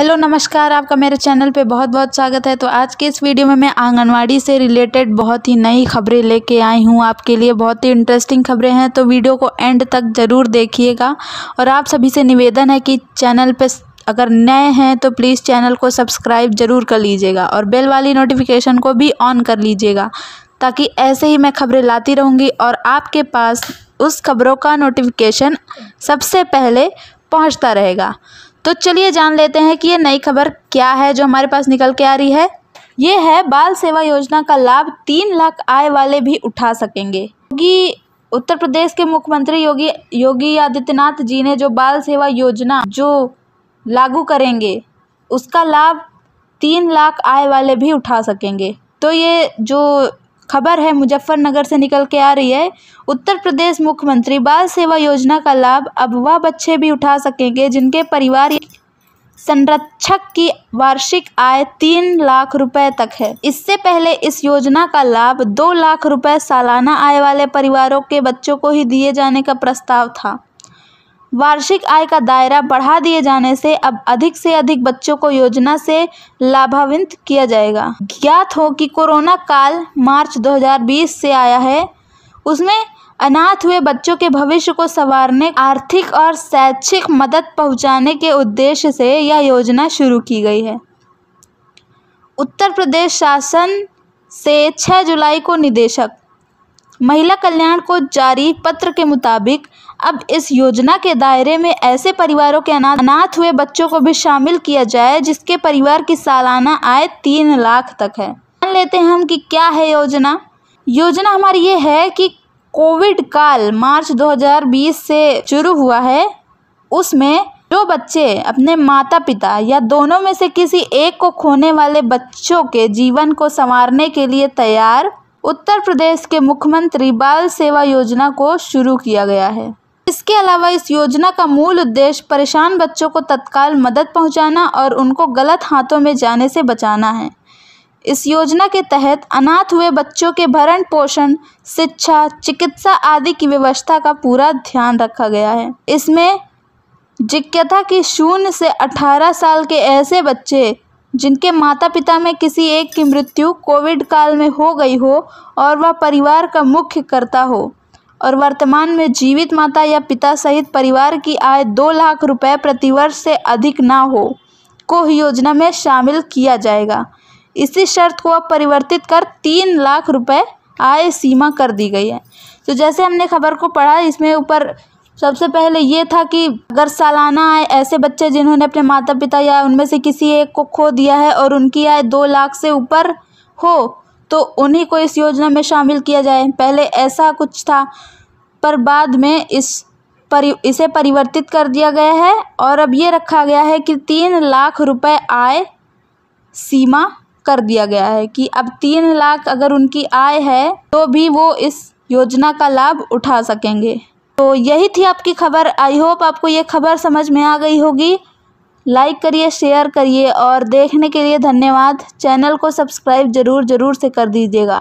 hello नमस्कार आपका मेरे चैनल पे बहुत बहुत स्वागत है तो आज के इस वीडियो में मैं आंगनवाड़ी से रिलेटेड बहुत ही नई खबरें लेके आई हूँ आपके लिए बहुत ही इंटरेस्टिंग खबरें हैं तो वीडियो को एंड तक ज़रूर देखिएगा और आप सभी से निवेदन है कि चैनल पे अगर नए हैं तो प्लीज़ चैनल को सब्सक्राइब ज़रूर कर लीजिएगा और बेल वाली नोटिफिकेशन को भी ऑन कर लीजिएगा ताकि ऐसे ही मैं खबरें लाती रहूँगी और आपके पास उस खबरों का नोटिफिकेशन सबसे पहले पहुँचता रहेगा तो चलिए जान लेते हैं कि ये नई खबर क्या है जो हमारे पास निकल के आ रही है ये है बाल सेवा योजना का लाभ तीन लाख आय वाले भी उठा सकेंगे योगी उत्तर प्रदेश के मुख्यमंत्री योगी योगी आदित्यनाथ जी ने जो बाल सेवा योजना जो लागू करेंगे उसका लाभ तीन लाख आय वाले भी उठा सकेंगे तो ये जो खबर है मुजफ्फरनगर से निकल के आ रही है उत्तर प्रदेश मुख्यमंत्री बाल सेवा योजना का लाभ अब वह बच्चे भी उठा सकेंगे जिनके परिवार संरक्षक की वार्षिक आय तीन लाख रुपए तक है इससे पहले इस योजना का लाभ दो लाख रुपए सालाना आय वाले परिवारों के बच्चों को ही दिए जाने का प्रस्ताव था वार्षिक आय का दायरा बढ़ा दिए जाने से अब अधिक से अधिक बच्चों को योजना से लाभान्वित किया जाएगा ज्ञात हो कि कोरोना काल मार्च 2020 से आया है उसमें अनाथ हुए बच्चों के भविष्य को संवारने आर्थिक और शैक्षिक मदद पहुंचाने के उद्देश्य से यह योजना शुरू की गई है उत्तर प्रदेश शासन से 6 जुलाई को निदेशक महिला कल्याण को जारी पत्र के मुताबिक अब इस योजना के दायरे में ऐसे परिवारों के अनाथ हुए बच्चों को भी शामिल किया जाए जिसके परिवार की सालाना आय तीन लाख तक है मान लेते हैं हम कि क्या है योजना योजना हमारी ये है कि कोविड काल मार्च 2020 से शुरू हुआ है उसमें जो बच्चे अपने माता पिता या दोनों में से किसी एक को खोने वाले बच्चों के जीवन को संवारने के लिए तैयार उत्तर प्रदेश के मुख्यमंत्री बाल सेवा योजना को शुरू किया गया है इसके अलावा इस योजना का मूल उद्देश्य परेशान बच्चों को तत्काल मदद पहुंचाना और उनको गलत हाथों में जाने से बचाना है इस योजना के तहत अनाथ हुए बच्चों के भरण पोषण शिक्षा चिकित्सा आदि की व्यवस्था का पूरा ध्यान रखा गया है इसमें जिज्ञता की शून्य से अठारह साल के ऐसे बच्चे जिनके माता पिता में किसी एक की मृत्यु कोविड काल में हो गई हो और वह परिवार का मुख्य कर्ता हो और वर्तमान में जीवित माता या पिता सहित परिवार की आय दो लाख रुपये प्रतिवर्ष से अधिक ना हो को योजना में शामिल किया जाएगा इसी शर्त को अब परिवर्तित कर तीन लाख रुपए आय सीमा कर दी गई है तो जैसे हमने खबर को पढ़ा इसमें ऊपर सबसे पहले ये था कि अगर सालाना आए ऐसे बच्चे जिन्होंने अपने माता पिता या उनमें से किसी एक को खो दिया है और उनकी आय दो लाख से ऊपर हो तो उन्हीं को इस योजना में शामिल किया जाए पहले ऐसा कुछ था पर बाद में इस परि इसे परिवर्तित कर दिया गया है और अब ये रखा गया है कि तीन लाख रुपए आय सीमा कर दिया गया है कि अब तीन लाख अगर उनकी आय है तो भी वो इस योजना का लाभ उठा सकेंगे तो यही थी आपकी खबर आई होप आपको ये खबर समझ में आ गई होगी लाइक करिए शेयर करिए और देखने के लिए धन्यवाद चैनल को सब्सक्राइब ज़रूर ज़रूर से कर दीजिएगा